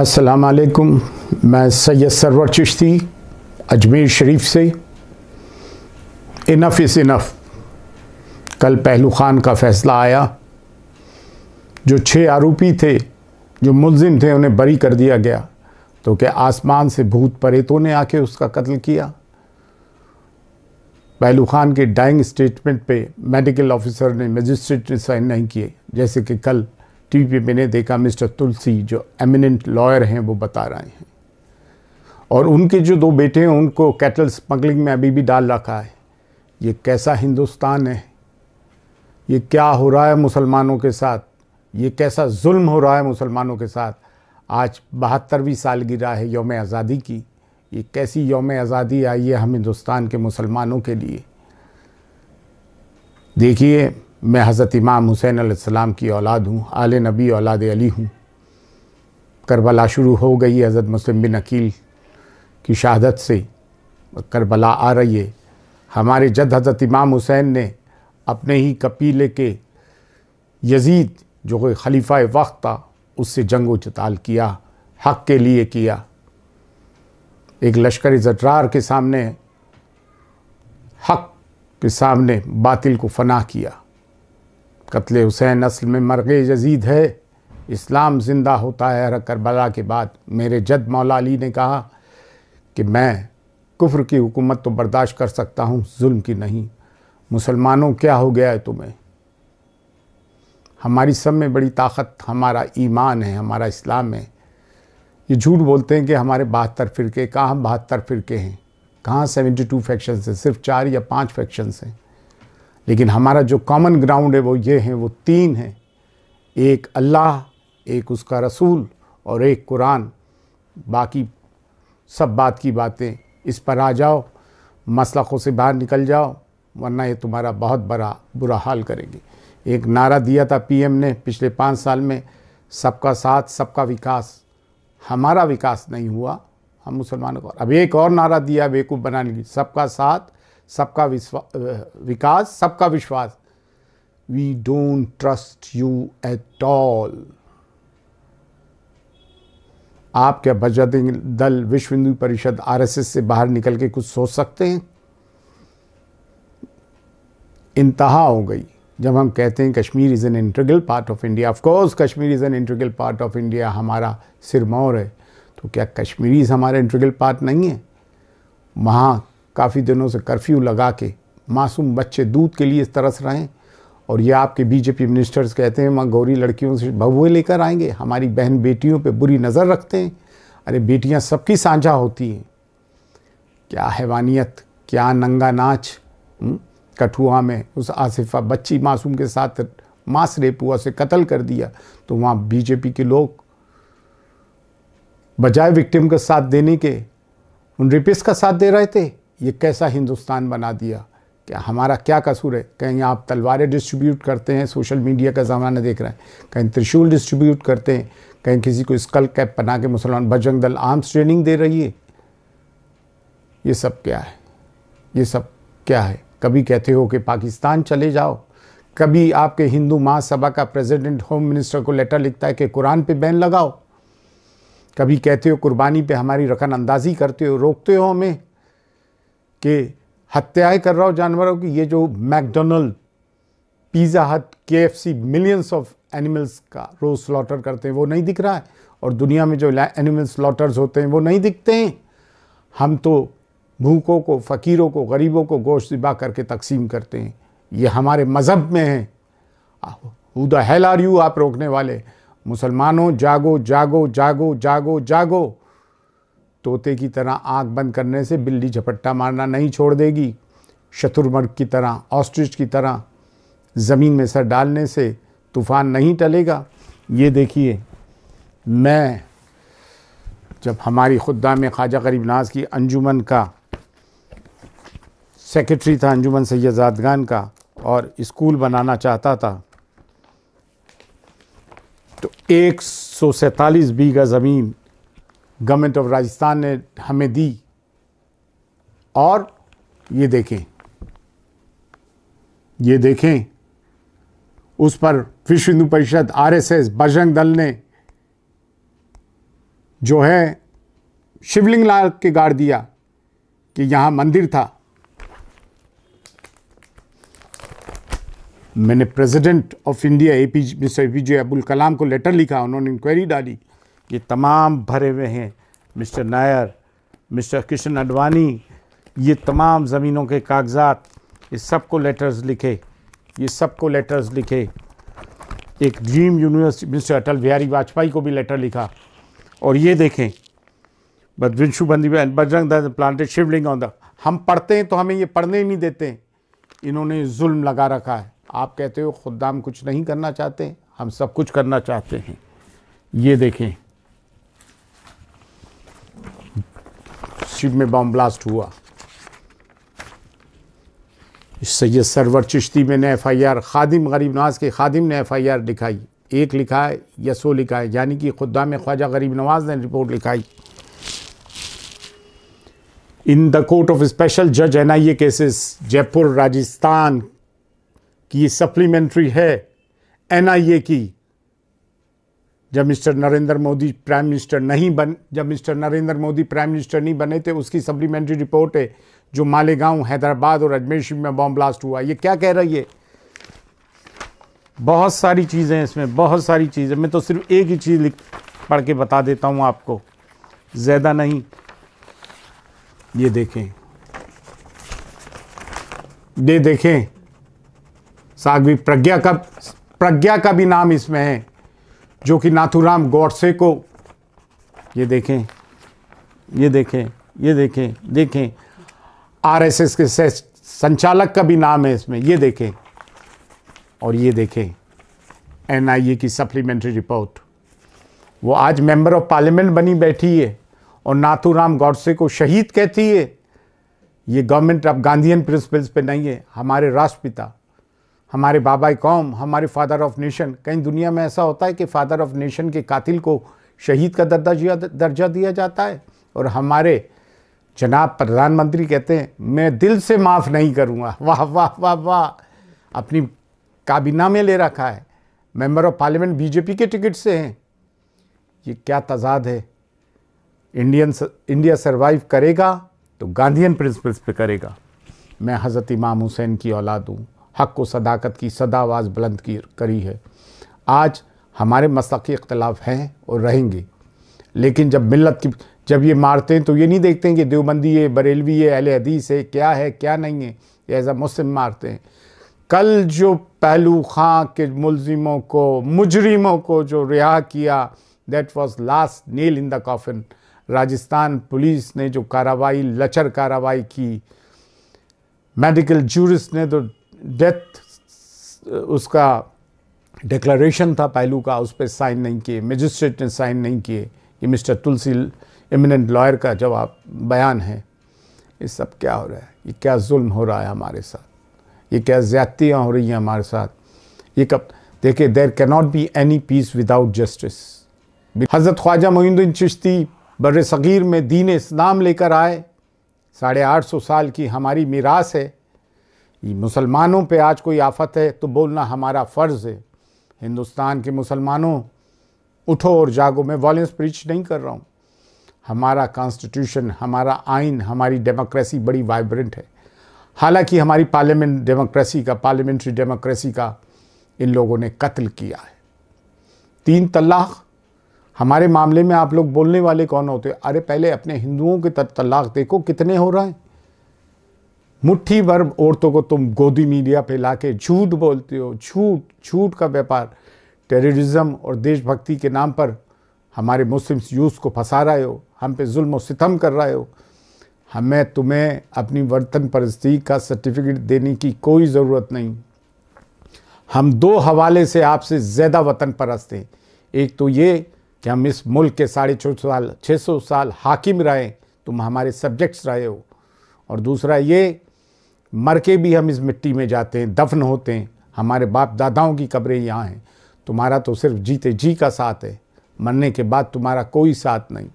السلام علیکم میں سید سرور چشتی اجمیر شریف سے انف از انف کل پہلو خان کا فیصلہ آیا جو چھ آروپی تھے جو ملزم تھے انہیں بری کر دیا گیا تو کہ آسمان سے بھوت پریتوں نے آ کے اس کا قتل کیا پہلو خان کے ڈائنگ اسٹیٹمنٹ پہ میڈیکل آفیسر نے مجسٹریٹ نے سائن نہیں کیے جیسے کہ کل ٹی وی پہ میں نے دیکھا مسٹر تلسی جو ایمیننٹ لائر ہیں وہ بتا رہے ہیں اور ان کے جو دو بیٹے ہیں ان کو کیٹل اسمگلنگ میں ابھی بھی ڈال رکھا ہے یہ کیسا ہندوستان ہے یہ کیا ہو رہا ہے مسلمانوں کے ساتھ یہ کیسا ظلم ہو رہا ہے مسلمانوں کے ساتھ آج بہترویں سال ہے یوم آزادی کی یہ کیسی یوم آزادی آئی ہے ہم ہندوستان کے مسلمانوں کے لیے دیکھیے میں حضرت امام حسین علیہ السلام کی اولاد ہوں آل نبی اولاد علی ہوں کربلا شروع ہو گئی حضرت مسلم بن عقیل کی شہادت سے کربلا آ رہی ہے ہمارے جد حضرت امام حسین نے اپنے ہی کپیلے کے یزید جو کوئی خلیفہ وقت تھا اس سے جنگ و چتال کیا حق کے لیے کیا ایک لشکر زٹرار کے سامنے حق کے سامنے باطل کو فنا کیا قتل حسین نسل میں مرغ یزید ہے اسلام زندہ ہوتا ہے کربلا کے بعد میرے جد مولا علی نے کہا کہ میں کفر کی حکومت تو برداشت کر سکتا ہوں ظلم کی نہیں مسلمانوں کیا ہو گیا ہے تمہیں ہماری سب میں بڑی طاقت ہمارا ایمان ہے ہمارا اسلام ہے یہ جھوٹ بولتے ہیں کہ ہمارے بہتر فرقے کہاں بہتر فرقے ہیں کہاں سیونٹی ٹو فیکشنز ہیں صرف چار یا پانچ فیکشنز ہیں لیکن ہمارا جو کامن گراؤنڈ ہے وہ یہ ہیں وہ تین ہیں ایک اللہ ایک اس کا رسول اور ایک قرآن باقی سب بات کی باتیں اس پر آ جاؤ مسلخوں سے باہر نکل جاؤ ورنہ یہ تمہارا بہت بڑا برا حال کریں گے ایک نعرہ دیا تھا پی ایم نے پچھلے پانچ سال میں سب کا ساتھ سب کا وکاس ہمارا وکاس نہیں ہوا ہم مسلمانوں کو اب ایک اور نعرہ دیا بے کو بنانے کی سب کا ساتھ سب کا وکاس سب کا وشواس we don't trust you at آپ کیا بجت دل Vishwa Hindu Parishad R S S سے باہر نکل کے کچھ سوچ سکتے ہیں انتہا ہو گئی جب ہم کہتے ہیں Kashmir is an integral part of India of course Kashmir is an integral part of India ہمارا سرمور ہے تو کیا کشمیریز ہمارے ہمارا انٹرگل پارٹ نہیں ہے وہاں کافی دنوں سے کرفیو لگا کے معصوم بچے دودھ کے لیے اس طرح سے رہیں اور یہ آپ کے بی جے پی منسٹرز کہتے ہیں ماں گوری لڑکیوں سے بھوئے لے کر آئیں گے ہماری بہن بیٹیوں پہ بری نظر رکھتے ہیں ارے بیٹیاں سب کی سانجھا ہوتی ہیں کیا حیوانیت کیا ننگا ناچ کٹھوا میں اس آصفہ بچی معصوم کے ساتھ ماس ریپوا سے قتل کر دیا تو وہاں بی جے پی کے لوگ بجائے وکٹم کا ساتھ دینے کے ان ریپس کا ساتھ دے رہے تھے یہ کیسا ہندوستان بنا دیا کہ ہمارا کیا قصور ہے کہیں آپ تلواریں ڈسٹریبیوٹ کرتے ہیں سوشل میڈیا کا زمانہ دیکھ رہے ہیں کہیں ترشول ڈسٹریبیوٹ کرتے ہیں کہیں کسی کو اسکل کیپ بنا کے مسلمان بجرنگ دل عامس ٹریننگ دے رہی ہے یہ سب کیا ہے یہ سب کیا ہے کبھی کہتے ہو کہ پاکستان چلے جاؤ کبھی آپ کے ہندو مہا سبھا کا پریزیڈنٹ ہوم منسٹر کو لیٹر لکھتا ہے کہ قرآن پہ بین لگاؤ کبھی کہتے ہو قربانی پہ ہماری رقم اندازی کرتے ہو روکتے ہو ہمیں کہ ہتیائے کر رہا ہو جانوروں کی یہ جو McDonald pizza Hut K F C millions of animals کا روز سلوٹر کرتے ہیں وہ نہیں دکھ رہا ہے اور دنیا میں جو اینیمل سلوٹرز ہوتے ہیں وہ نہیں دکھتے ہیں ہم تو بھوکوں کو فقیروں کو غریبوں کو گوشت دبا کر کے تقسیم کرتے ہیں یہ ہمارے مذہب میں ہیں دا ہیل آر یو آپ روکنے والے مسلمانوں جاگو جاگو جاگو جاگو جاگو کی طرح آنکھ بند کرنے سے بلی جھپٹا مارنا نہیں چھوڑ دے گی شتر مرگ کی طرح آسٹریچ کی طرح زمین میں سر ڈالنے سے طوفان نہیں ٹلے گا یہ دیکھیے میں جب ہماری خدا میں خواجہ غریب ناز کی انجمن کا سیکرٹری تھا انجمن سیدادگان کا اور اسکول بنانا چاہتا تھا تو ایک سو سینتالیس بیگہ زمین گورنمنٹ آف راجستھان نے ہمیں دی اور یہ دیکھیں یہ دیکھیں اس پر Vishwa Hindu Parishad R S S Bajrang Dal نے جو ہے شیولنگ لال کے گار دیا کہ یہاں مندر تھا میں نے president of India A P J Abul Kalam کو لیٹر لکھا انہوں نے انکوائری ڈالی یہ تمام بھرے ہوئے ہیں مسٹر نائر مسٹر کشن اڈوانی یہ تمام زمینوں کے کاغذات یہ سب کو لیٹرز لکھے یہ سب کو لیٹرز لکھے ایک dream university mister Atal Bihari Vajpayee کو بھی لیٹر لکھا اور یہ دیکھیں بدونشو ونشو بندی Bajrang Dal planted Shivling on the ہم پڑھتے ہیں تو ہمیں یہ پڑھنے ہی نہیں دیتے انہوں نے ظلم لگا رکھا ہے آپ کہتے ہو خدام کچھ نہیں کرنا چاہتے ہم سب کچھ کرنا چاہتے ہیں یہ دیکھیں مسجد میں بام بلاسٹ ہوا سید سرور چشتی میں نے ایف آئی آر خادم غریب نواز کے خادم نے ایف آئی آر لکھائی ایک لکھا ہے یا سو لکھا ہے یعنی کہ خدام خواجہ غریب نواز نے رپورٹ لکھائی in the court of special جج N I A cases Jaipur Rajasthan کی سپلیمنٹری ہے این آئی اے کی جب mister Narendra Modi prime minister نہیں بن جب mister Narendra Modi prime minister نہیں بنے تھے اس کی سپلیمنٹری رپورٹ ہے جو مالیگاؤں حیدرآباد اور اجمیر میں بام بلاسٹ ہوا یہ کیا کہہ رہی ہے بہت ساری چیزیں اس میں بہت ساری چیزیں میں تو صرف ایک ہی چیز لکھ پڑھ کے بتا دیتا ہوں آپ کو زیادہ نہیں یہ دیکھیں یہ دیکھیں ساگوی پرگیا کا پرگیا کا بھی نام اس میں ہے جو کہ ناھورام گوڈسے کو یہ دیکھیں یہ دیکھیں یہ دیکھیں دیکھیں آر ایس ایس کے سنچالک کا بھی نام ہے اس میں یہ دیکھیں اور یہ دیکھیں این آئی اے کی سپلیمنٹری رپورٹ وہ آج ممبر آف پارلیمنٹ بنی بیٹھی ہے اور رام گوڈسے کو شہید کہتی ہے یہ گورنمنٹ اب گاندھین پرنسپلس پہ نہیں ہے ہمارے راشٹر پتا ہمارے بابا قوم ہمارے فادر آف نیشن کہیں دنیا میں ایسا ہوتا ہے کہ فادر آف نیشن کے قاتل کو شہید کا درجہ دیا جاتا ہے اور ہمارے جناب پردھان منتری کہتے ہیں میں دل سے معاف نہیں کروں گا واہ واہ واہ واہ اپنی کابینہ میں لے رکھا ہے member of parliament B J P کے ٹکٹ سے ہیں یہ کیا تضاد ہے انڈین انڈیا سروائیو کرے گا تو گاندھین پرنسپلز پہ کرے گا میں حضرت امام حسین کی اولاد ہوں حق و صداقت کی صدا آواز بلند کی کری ہے آج ہمارے مسلقی اختلاف ہیں اور رہیں گے لیکن جب ملت کی جب یہ مارتے ہیں تو یہ نہیں دیکھتے ہیں کہ دیوبندی ہے بریلوی ہے اہل حدیث ہے کیا ہے کیا نہیں ہے یہ ایز اے مسلم مارتے ہیں کل جو پہلو خان کے ملزموں کو مجرموں کو جو رہا کیا that was last nail in the coffin Rajasthan police نے جو کاروائی لچر کارروائی کی میڈیکل جورس نے تو ڈیتھ اس کا ڈیکلریشن تھا پہلو کا اس پہ سائن نہیں کیے مجسٹریٹ نے سائن نہیں کیے یہ مسٹر تلسی امیننٹ لائر کا جواب بیان ہے یہ سب کیا ہو رہا ہے یہ کیا ظلم ہو رہا ہے ہمارے ساتھ یہ کیا زیادتیاں ہو رہی ہیں ہمارے ساتھ یہ کب دیکھیں there can not be any peace without justice Hazrat Khwaja الدین چشتی بر صغیر میں دین اسلام لے کر آئے ساڑھے آٹھ سو سال کی ہماری میراث ہے مسلمانوں پہ آج کوئی آفت ہے تو بولنا ہمارا فرض ہے ہندوستان کے مسلمانوں اٹھو اور جاگو میں والنس پریچ نہیں کر رہا ہوں ہمارا کانسٹیٹیوشن ہمارا آئین ہماری ڈیموکریسی بڑی وائبرنٹ ہے حالانکہ ہماری پارلیمنٹ ڈیموکریسی کا پارلیمنٹری ڈیموکریسی کا ان لوگوں نے قتل کیا ہے تین طلاق ہمارے معاملے میں آپ لوگ بولنے والے کون ہوتے ارے پہلے اپنے ہندوؤں کے طلاق دیکھو کتنے ہو رہے ہیں مٹھی بھر عورتوں کو تم گودی میڈیا پہ لا کے جھوٹ بولتے ہو جھوٹ جھوٹ کا بیپار ٹیررزم اور دیش بھکتی کے نام پر ہمارے مسلم یوز کو پھنسا رہے ہو ہم پہ ظلم و ستم کر رہے ہو ہمیں تمہیں اپنی وطن پرستی کا سرٹیفکیٹ دینے کی کوئی ضرورت نہیں ہم دو حوالے سے آپ سے زیادہ وطن پرست ہیں ایک تو یہ کہ ہم اس ملک کے ساڑھے چھ سال چھ سو سال حاکم رہے تم ہمارے سبجیکٹس رہے ہو اور دوسرا یہ مر کے بھی ہم اس مٹی میں جاتے ہیں دفن ہوتے ہیں ہمارے باپ داداؤں کی قبریں یہاں ہیں تمہارا تو صرف جیتے جی کا ساتھ ہے مرنے کے بعد تمہارا کوئی ساتھ نہیں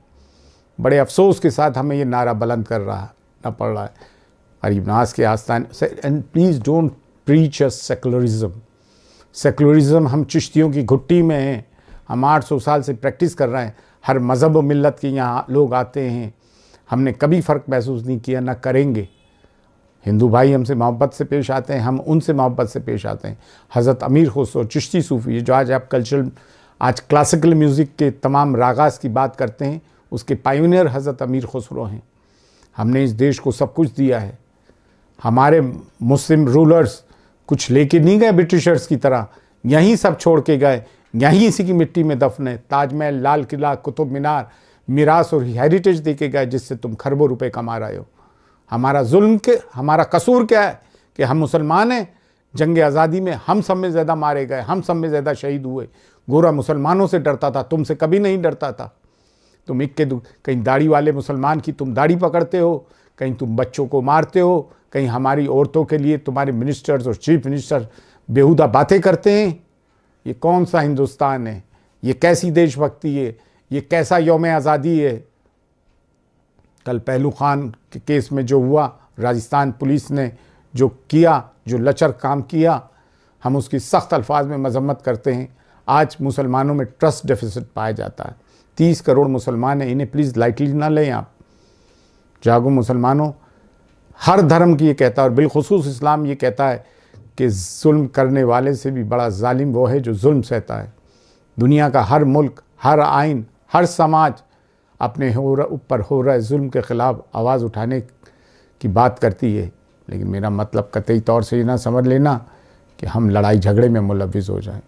بڑے افسوس کے ساتھ ہمیں یہ نعرہ بلند کر رہا نہ پڑ رہا ہے قریب ناز کے آستان please don't preach a secularism secularism ہم چشتیوں کی گھٹی میں ہیں ہم آٹھ سو سال سے پریکٹس کر رہے ہیں ہر مذہب و ملت کے یہاں لوگ آتے ہیں ہم نے کبھی فرق محسوس نہیں کیا نہ کریں گے ہندو بھائی ہم سے محبت سے پیش آتے ہیں ہم ان سے محبت سے پیش آتے ہیں حضرت امیر خسرو چشتی صوفی جو آج آپ کلچرل آج کلاسیکل میوزک کے تمام راغاز کی بات کرتے ہیں اس کے پایونر حضرت امیر خسرو ہیں ہم نے اس دیش کو سب کچھ دیا ہے ہمارے مسلم رولرز کچھ لے کے نہیں گئے برٹشرز کی طرح یہیں سب چھوڑ کے گئے یہیں اسی کی مٹی میں دفن ہے تاج محل لال قلعہ قطب مینار میراث اور ہیریٹیج دے کے گئے جس سے تم خربوں روپے کما رہے ہو ہمارا ظلم کے ہمارا قصور کیا ہے کہ ہم مسلمان ہیں جنگ آزادی میں ہم سب میں زیادہ مارے گئے ہم سب میں زیادہ شہید ہوئے گورا مسلمانوں سے ڈرتا تھا تم سے کبھی نہیں ڈرتا تھا تم ایک کے کہیں داڑھی والے مسلمان کی تم داڑھی پکڑتے ہو کہیں تم بچوں کو مارتے ہو کہیں ہماری عورتوں کے لیے تمہارے منسٹرز اور چیف منسٹر بیہودہ باتیں کرتے ہیں یہ کون سا ہندوستان ہے یہ کیسی دیش بھکتی ہے یہ کیسا یوم آزادی ہے کل پہلو خان کے کیس میں جو ہوا راجستھان پولیس نے جو کیا جو لچر کام کیا ہم اس کی سخت الفاظ میں مذمت کرتے ہیں آج مسلمانوں میں ٹرسٹ ڈیفیسٹ پایا جاتا ہے تیس کروڑ مسلمان ہیں انہیں پلیز لائٹلی نہ لیں آپ جاگو مسلمانوں ہر دھرم کی یہ کہتا ہے اور بالخصوص اسلام یہ کہتا ہے کہ ظلم کرنے والے سے بھی بڑا ظالم وہ ہے جو ظلم سہتا ہے دنیا کا ہر ملک ہر آئین ہر سماج اپنے اوپر ہو رہا ظلم کے خلاف آواز اٹھانے کی بات کرتی ہے لیکن میرا مطلب قطعی طور سے یہ نہ سمجھ لینا کہ ہم لڑائی جھگڑے میں ملوث ہو جائیں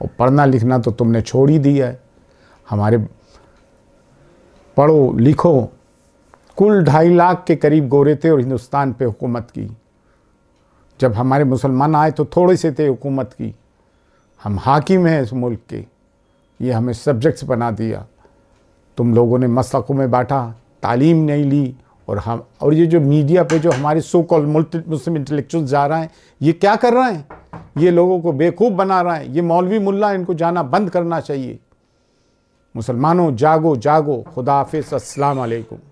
اور پڑھنا لکھنا تو تم نے چھوڑ ہی دیا ہے ہمارے پڑھو لکھو کل ڈھائی لاکھ کے قریب گورے تھے اور ہندوستان پہ حکومت کی جب ہمارے مسلمان آئے تو تھوڑے سے تھے حکومت کی ہم حاکم ہیں اس ملک کے یہ ہمیں سبجیکٹس بنا دیا تم لوگوں نے مسلقوں میں بانٹا تعلیم نہیں لی اور ہم اور یہ جو میڈیا پہ جو ہمارے کال مسلم انٹلیکچوئل جا رہے ہیں یہ کیا کر رہے ہیں یہ لوگوں کو بے خوب بنا رہے ہیں یہ مولوی ملا ان کو جانا بند کرنا چاہیے مسلمانوں جاگو جاگو خدا حافظ السلام علیکم